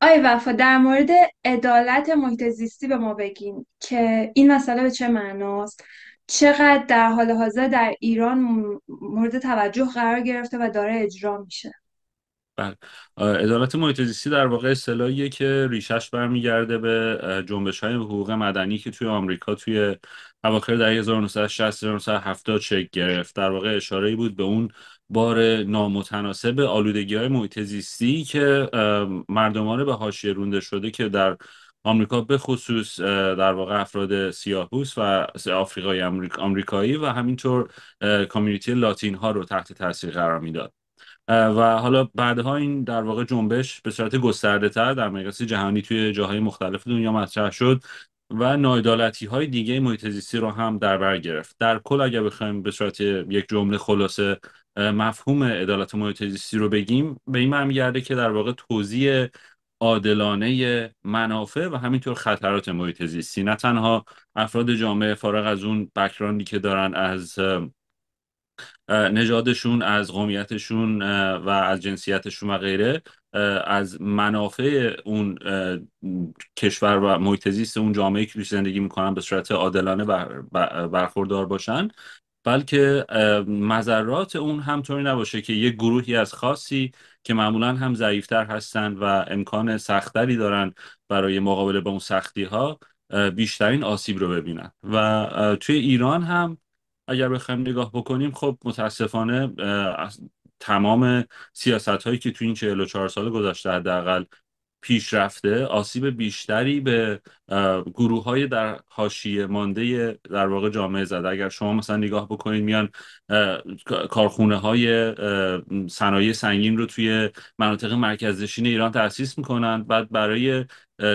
آی وفا در مورد عدالت محیط زیستی به ما بگین که این مسئله به چه معناست چقدر در حال حاضر در ایران مورد توجه قرار گرفته و داره اجرا میشه بله ادالت محیط زیستی در واقع اصطلاحیه که ریشش برمیگرده به جنبش های حقوق مدنی که توی آمریکا توی اواخر دهه 1960 1970 شکل گرفت در واقع اشاره بود به اون بار نامتناسب آلودگی های محیط که مردمان به حاشیه رونده شده که در آمریکا به خصوص در واقع افراد سیاه‌پوست و آفریقای آمریکایی و همینطور کامیونیتی لاتین ها رو تحت تاثیر قرار میداد و حالا بعدها این در واقع جنبش به صورت گسترده تر در مقیاس جهانی توی جاهای مختلف دنیا مطرح شد و نایدالتی های دیگه محیط رو هم در بر گرفت در کل اگر بخوایم به صورت یک جمله خلاصه مفهوم عدالت محیط رو بگیم به این گرده که در واقع توزیع عادلانه منافع و همینطور خطرات محیط نه تنها افراد جامعه فارغ از اون بکراندی که دارن از نژادشون از قومیتشون و از جنسیتشون و غیره از منافع اون کشور و محیط اون جامعه که توش زندگی میکنن به صورت عادلانه برخوردار باشن بلکه مذرات اون همطوری نباشه که یه گروهی از خاصی که معمولا هم ضعیفتر هستن و امکان سختری دارن برای مقابله با اون سختی ها بیشترین آسیب رو ببینن و توی ایران هم اگر بخوایم نگاه بکنیم خب متاسفانه تمام سیاست هایی که تو این 44 سال گذشته حداقل پیش رفته آسیب بیشتری به گروه های در حاشیه مانده در واقع جامعه زده اگر شما مثلا نگاه بکنید میان کارخونه های صنایع سنگین رو توی مناطق مرکزشین ایران تاسیس میکنن بعد برای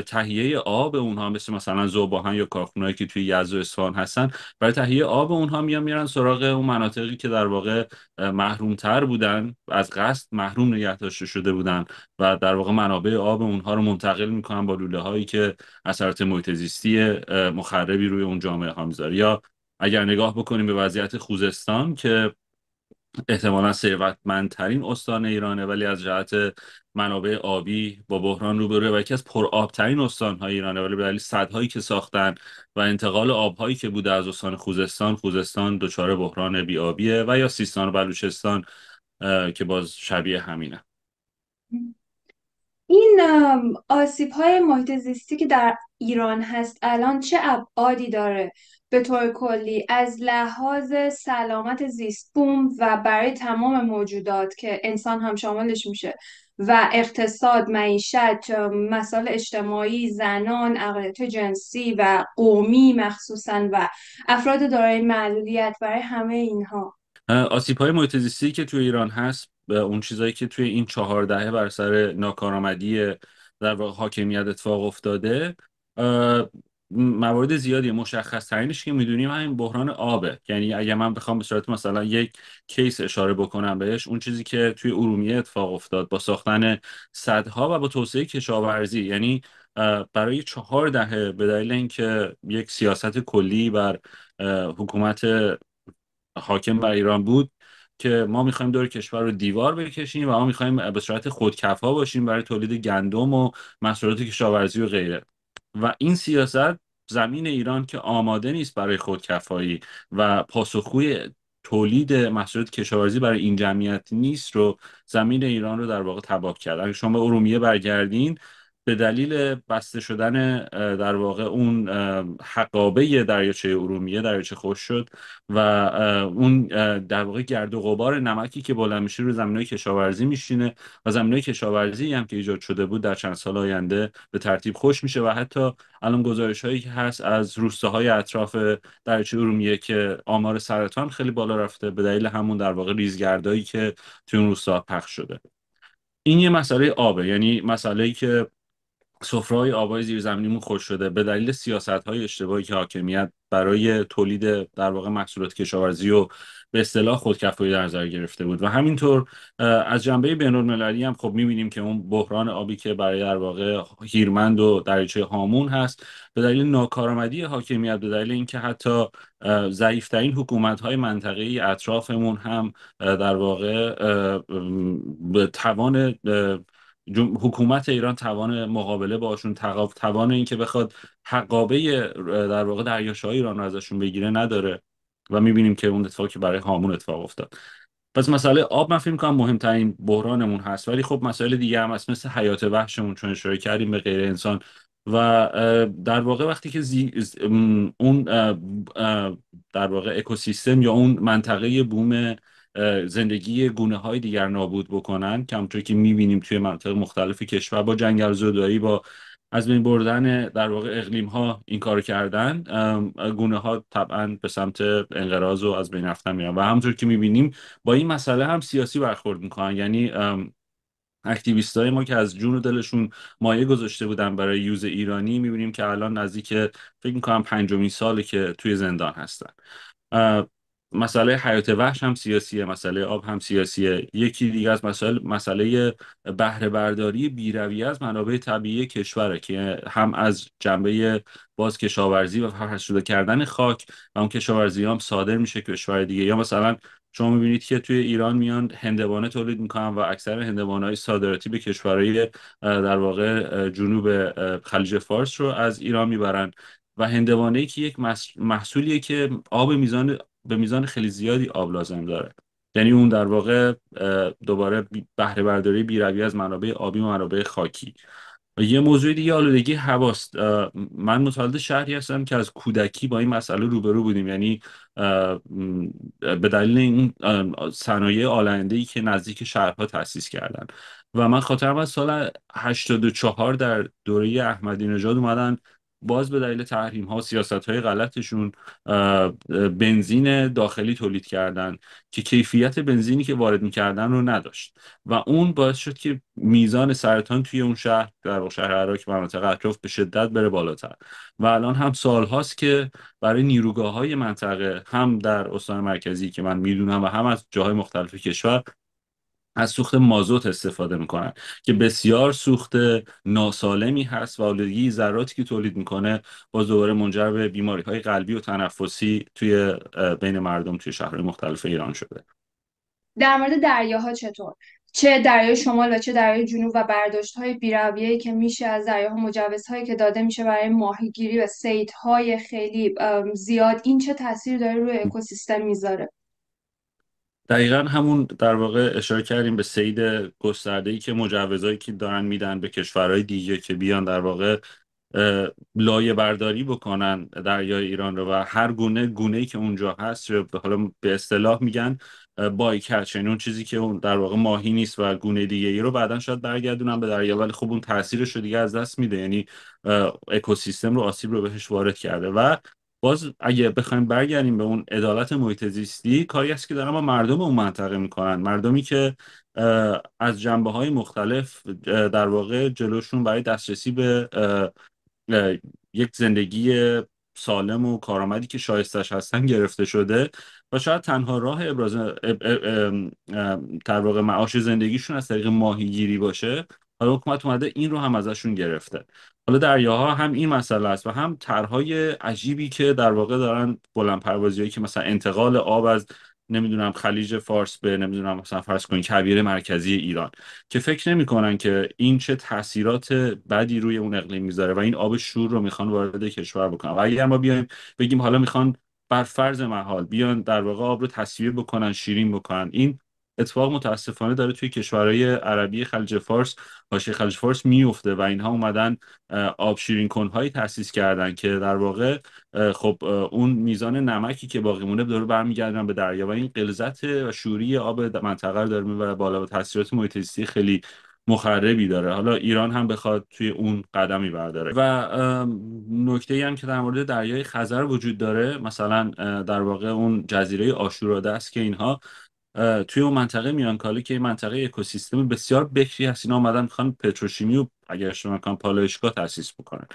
تهیه آب اونها مثل مثلا زوباهن یا کارخونهایی که توی یزد و اصفهان هستن برای تهیه آب اونها میان میرن سراغ اون مناطقی که در واقع محروم تر بودن از قصد محروم نگه داشته شده بودن و در واقع منابع آب اونها رو منتقل میکنن با لوله هایی که اثرات محیط مخربی روی اون جامعه ها میذاره یا اگر نگاه بکنیم به وضعیت خوزستان که احتمالا ثروتمندترین استان ایرانه ولی از جهت منابع آبی با بحران روبروه و یکی از پرآبترین استانهای ایرانه ولی به دلیل که ساختن و انتقال آبهایی که بوده از استان خوزستان خوزستان دچار بحران آبیه و یا سیستان و بلوچستان که باز شبیه همینه این آسیب های محیط زیستی که در ایران هست الان چه ابعادی داره به طور کلی از لحاظ سلامت زیست بوم و برای تمام موجودات که انسان هم شاملش میشه و اقتصاد، معیشت، مسائل اجتماعی، زنان، اقلیت جنسی و قومی مخصوصا و افراد دارای معلولیت برای همه اینها آسیب های محیط که توی ایران هست اون چیزایی که توی این چهار دهه بر سر ناکارآمدی در واقع حاکمیت اتفاق افتاده موارد زیادی مشخص ترینش که میدونیم همین بحران آبه یعنی اگه من بخوام به صورت مثلا یک کیس اشاره بکنم بهش اون چیزی که توی ارومیه اتفاق افتاد با ساختن صدها و با توسعه کشاورزی یعنی برای چهار دهه به دلیل اینکه یک سیاست کلی بر حکومت حاکم بر ایران بود که ما میخوایم دور کشور رو دیوار بکشیم و ما میخوایم به صورت خودکفا باشیم برای تولید گندم و محصولات کشاورزی و غیره و این سیاست زمین ایران که آماده نیست برای خودکفایی و پاسخگوی تولید محصولات کشاورزی برای این جمعیت نیست رو زمین ایران رو در واقع تباک کرد اگر شما به ارومیه برگردین به دلیل بسته شدن در واقع اون حقابه دریاچه ارومیه دریاچه خوش شد و اون در واقع گرد و غبار نمکی که بلند میشه رو زمینای کشاورزی میشینه و زمینای کشاورزی هم که ایجاد شده بود در چند سال آینده به ترتیب خوش میشه و حتی الان گزارش هایی که هست از های اطراف دریاچه ارومیه که آمار سرطان خیلی بالا رفته به دلیل همون در واقع ریزگردایی که توی اون روستا پخش شده این یه مسئله آبه یعنی مسئله ای که سفره های آبای زیرزمینیمون خوش شده به دلیل سیاست های اشتباهی که حاکمیت برای تولید در واقع محصولات کشاورزی و به اصطلاح خودکفایی در نظر گرفته بود و همینطور از جنبه بین‌المللی هم خب میبینیم که اون بحران آبی که برای در واقع هیرمند و دریچه هامون هست به دلیل ناکارآمدی حاکمیت به دلیل اینکه حتی ضعیفترین حکومت های منطقه اطرافمون هم در واقع توان حکومت ایران توان مقابله باشون توان اینکه بخواد حقابه در واقع دریاچه ایران رو ازشون بگیره نداره و میبینیم که اون اتفاقی که برای هامون اتفاق افتاد پس مسئله آب من فکر کنم مهمترین بحرانمون هست ولی خب مسئله دیگه هم هست مثل حیات وحشمون چون اشاره کردیم به غیر انسان و در واقع وقتی که زی... اون در واقع اکوسیستم یا اون منطقه بوم زندگی گونه های دیگر نابود بکنن که همطور که میبینیم توی مناطق مختلف کشور با جنگل با از بین بردن در واقع اقلیم ها این کار کردن گونه ها طبعا به سمت انقراض و از بین رفتن میرن و همطور که میبینیم با این مسئله هم سیاسی برخورد میکنن یعنی اکتیویست های ما که از جون و دلشون مایه گذاشته بودن برای یوز ایرانی میبینیم که الان نزدیک فکر میکنم پنجمین ساله که توی زندان هستن مسئله حیات وحش هم سیاسیه مسئله آب هم سیاسیه یکی دیگه از مسئله مسئله بهره برداری از منابع طبیعی کشوره که هم از جنبه باز کشاورزی و شده کردن خاک و اون کشاورزی هم صادر میشه کشور دیگه یا مثلا شما میبینید که توی ایران میان هندوانه تولید میکنن و اکثر هندوانه های صادراتی به کشورهای در واقع جنوب خلیج فارس رو از ایران میبرن و هندوانه که یک محصولیه که آب میزان به میزان خیلی زیادی آب لازم داره یعنی اون در واقع دوباره بهره برداری بیروی از منابع آبی و منابع خاکی یه موضوع دیگه آلودگی هواست من متولد شهری هستم که از کودکی با این مسئله روبرو بودیم یعنی به دلیل این صنایع آلنده ای که نزدیک شهرها تاسیس کردن و من خاطرم از سال 84 در دوره احمدی نژاد اومدن باز به دلیل تحریم ها سیاست های غلطشون بنزین داخلی تولید کردن که کیفیت بنزینی که وارد میکردن رو نداشت و اون باعث شد که میزان سرطان توی اون شهر در شهر عراق و مناطق اطراف به شدت بره بالاتر و الان هم سال هاست که برای نیروگاه های منطقه هم در استان مرکزی که من میدونم و هم از جاهای مختلف کشور از سوخت مازوت استفاده میکنن که بسیار سوخت ناسالمی هست و آلودگی ذراتی که تولید میکنه با دوباره منجر به بیماری های قلبی و تنفسی توی بین مردم توی شهرهای مختلف ایران شده در مورد دریاها چطور چه دریای شمال و چه دریای جنوب و برداشت های بیرویه که میشه از دریاها هایی که داده میشه برای ماهیگیری و سیدهای خیلی زیاد این چه تاثیر داره روی اکوسیستم میذاره دقیقا همون در واقع اشاره کردیم به سید گسترده ای که مجوزهایی که دارن میدن به کشورهای دیگه که بیان در واقع لایه برداری بکنن دریای ایران رو و هر گونه گونه ای که اونجا هست حالا به اصطلاح میگن بایکچ یعنی اون چیزی که اون در واقع ماهی نیست و گونه دیگه ای رو بعدا شاید برگردونن به دریا ولی خب اون تاثیرش رو دیگه از دست میده یعنی اکوسیستم رو آسیب رو بهش وارد کرده و باز اگه بخوایم برگردیم به اون عدالت محیط زیستی کاری است که دارن با مردم اون منطقه میکنن مردمی که از جنبه های مختلف در واقع جلوشون برای دسترسی به یک زندگی سالم و کارآمدی که شایستش هستن گرفته شده و شاید تنها راه ابراز در واقع معاش زندگیشون از طریق ماهیگیری باشه حالا حکومت اومده این رو هم ازشون گرفته حالا دریاها هم این مسئله است و هم طرحهای عجیبی که در واقع دارن بلند پروازی که مثلا انتقال آب از نمیدونم خلیج فارس به نمیدونم مثلا فرض کنید کبیر مرکزی ایران که فکر نمیکنن که این چه تاثیرات بدی روی اون اقلیم میذاره و این آب شور رو میخوان وارد کشور بکنن و اگر ما بیایم بگیم حالا میخوان بر فرض محال بیان در واقع آب رو تصویر بکنن شیرین بکنن این اتفاق متاسفانه داره توی کشورهای عربی خلیج فارس حاشیه خلیج فارس میفته و اینها اومدن آب شیرین کنهایی تاسیس کردن که در واقع خب اون میزان نمکی که باقی مونده داره برمیگردن به دریا و این غلظت و شوری آب منطقه رو داره میبره بالا و تاثیرات محیط خیلی مخربی داره حالا ایران هم بخواد توی اون قدمی برداره و نکته ای هم که در مورد دریای خزر وجود داره مثلا در واقع اون جزیره آشوراده است که اینها توی اون منطقه کالی که منطقه اکوسیستم بسیار بکری هست اینا آمدن میخوان پتروشیمی و اگر شما کن پالایشگاه تاسیس بکنن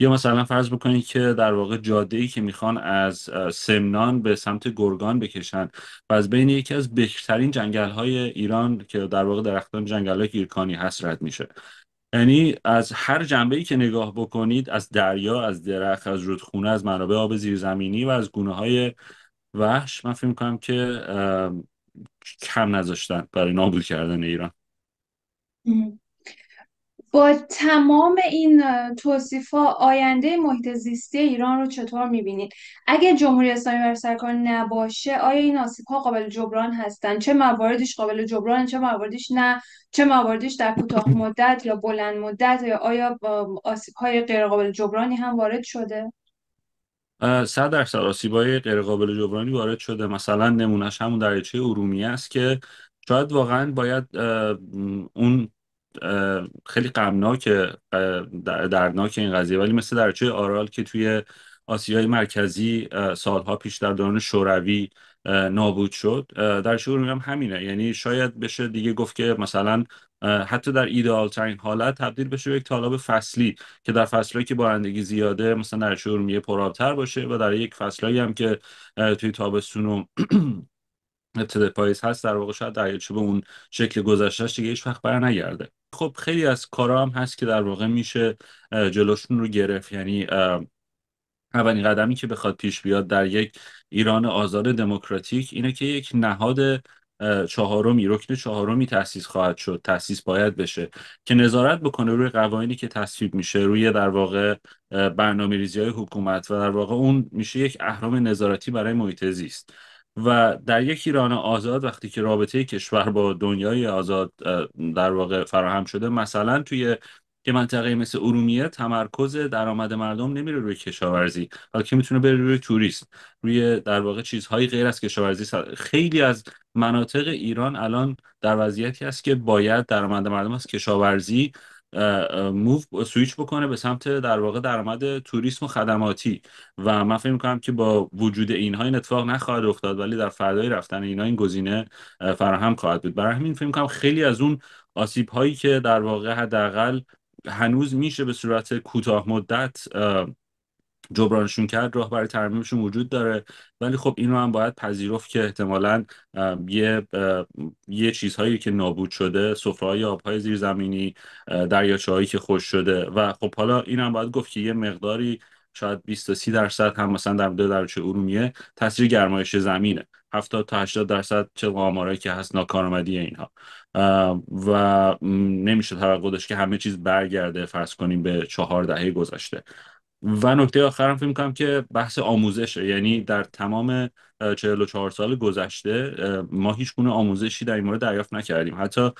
یا مثلا فرض بکنید که در واقع جاده ای که میخوان از سمنان به سمت گرگان بکشن و از بین یکی از بهترین جنگل های ایران که در واقع درختان جنگل های گیرکانی هست رد میشه یعنی از هر جنبه ای که نگاه بکنید از دریا از درخت از رودخونه از منابع آب زیرزمینی و از گونه های وحش من فکر که کم نذاشتن برای نابود کردن ایران با تمام این توصیف ها آینده محیط زیستی ایران رو چطور میبینید؟ اگه جمهوری اسلامی بر سرکار نباشه آیا این آسیب ها قابل جبران هستند؟ چه مواردش قابل جبران چه مواردش نه؟ چه مواردش در کوتاه مدت یا بلند مدت یا آیا آسیب های غیر قابل جبرانی هم وارد شده؟ صد درصد آسیبای غیر قابل جبرانی وارد شده مثلا نمونهش همون دریاچه ارومیه است که شاید واقعا باید اون خیلی غمناک دردناک این قضیه ولی مثل دریاچه آرال که توی آسیای مرکزی سالها پیش در دوران شوروی نابود شد در شعور میگم همینه یعنی شاید بشه دیگه گفت که مثلا حتی در ایدئال ترین حالت تبدیل بشه به یک تالاب فصلی که در فصلهایی که بارندگی زیاده مثلا در میگه پرابتر باشه و در یک فصلهایی هم که توی تابستون و ابتدای هست در واقع شاید دریاچه به اون شکل گذشتهش دیگه هیچ وقت برنگرده خب خیلی از کارا هم هست که در واقع میشه جلوشون رو گرفت یعنی اولین قدمی که بخواد پیش بیاد در یک ایران آزاد دموکراتیک اینه که یک نهاد چهارمی رکن چهارمی تاسیس خواهد شد تاسیس باید بشه که نظارت بکنه روی قوانینی که تصویب میشه روی در واقع برنامه ریزی های حکومت و در واقع اون میشه یک اهرام نظارتی برای محیط زیست و در یک ایران آزاد وقتی که رابطه کشور با دنیای آزاد در واقع فراهم شده مثلا توی یه منطقه مثل ارومیه تمرکز درآمد مردم نمیره روی کشاورزی بلکه میتونه بره روی توریسم روی در واقع چیزهای غیر از کشاورزی خیلی از مناطق ایران الان در وضعیتی است که باید درآمد مردم از کشاورزی موف سویچ بکنه به سمت در واقع درآمد توریسم و خدماتی و من فکر میکنم که با وجود اینها این اتفاق نخواهد افتاد ولی در فردای رفتن اینها این گزینه فراهم خواهد بود برای همین فکر میکنم خیلی از اون آسیب هایی که در واقع حداقل هنوز میشه به صورت کوتاه مدت جبرانشون کرد راه برای ترمیمشون وجود داره ولی خب این هم باید پذیرفت که احتمالا یه یه چیزهایی که نابود شده صفرهای آبهای زیرزمینی هایی که خوش شده و خب حالا این هم باید گفت که یه مقداری شاید 20 تا 30 درصد هم مثلا در چه ارومیه تاثیر گرمایش زمینه 70 تا 80 درصد چه آمارایی که هست ناکارآمدی اینها و نمیشه توقع داشت که همه چیز برگرده فرض کنیم به چهار دهه گذشته و نکته آخرم فکر میکنم که بحث آموزش، یعنی در تمام 44 سال گذشته ما هیچ گونه آموزشی در این مورد دریافت نکردیم حتی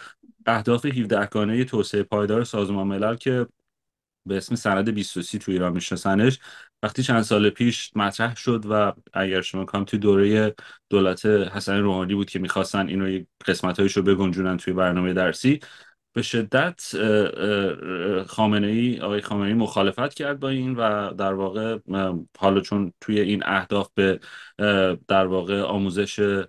اهداف 17 گانه توسعه پایدار سازمان ملل که به اسم سند 23 توی ایران میشناسنش وقتی چند سال پیش مطرح شد و اگر شما کام توی دوره دولت حسن روحانی بود که میخواستن اینو قسمت هایش رو بگنجونن توی برنامه درسی به شدت خامنه ای آقای خامنه ای مخالفت کرد با این و در واقع حالا چون توی این اهداف به در واقع آموزش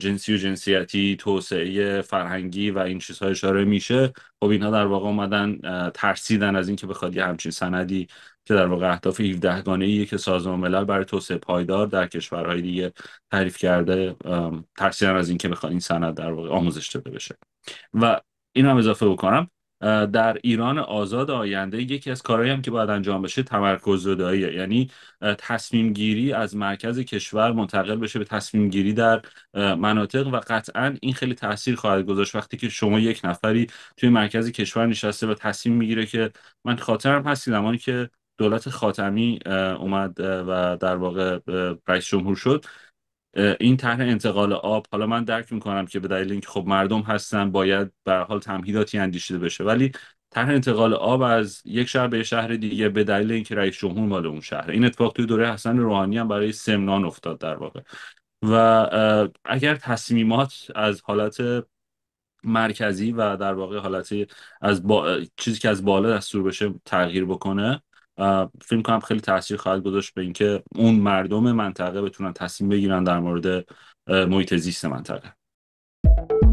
جنسی و جنسیتی توسعه فرهنگی و این چیزها اشاره میشه خب اینها در واقع اومدن ترسیدن از اینکه بخواد یه همچین سندی که در واقع اهداف 17 گانه ایه که سازمان ملل برای توسعه پایدار در کشورهای دیگه تعریف کرده ترسیدن از اینکه بخواد این سند در واقع آموزش داده بشه و این هم اضافه بکنم در ایران آزاد آینده یکی از کارهایی هم که باید انجام بشه تمرکز زداییه یعنی تصمیم گیری از مرکز کشور منتقل بشه به تصمیم گیری در مناطق و قطعا این خیلی تاثیر خواهد گذاشت وقتی که شما یک نفری توی مرکز کشور نشسته و تصمیم میگیره که من خاطرم هستی زمانی که دولت خاتمی اومد و در واقع رئیس جمهور شد این طرح انتقال آب حالا من درک میکنم که به دلیل اینکه خب مردم هستن باید به حال تمهیداتی اندیشیده بشه ولی طرح انتقال آب از یک شهر به شهر دیگه به دلیل اینکه رئیس جمهور مال اون شهر این اتفاق توی دوره حسن روحانی هم برای سمنان افتاد در واقع و اگر تصمیمات از حالت مرکزی و در واقع حالت از چیزی که از بالا دستور بشه تغییر بکنه فیلم کنم خیلی تاثیر خواهد گذاشت به اینکه اون مردم منطقه بتونن تصمیم بگیرن در مورد محیط زیست منطقه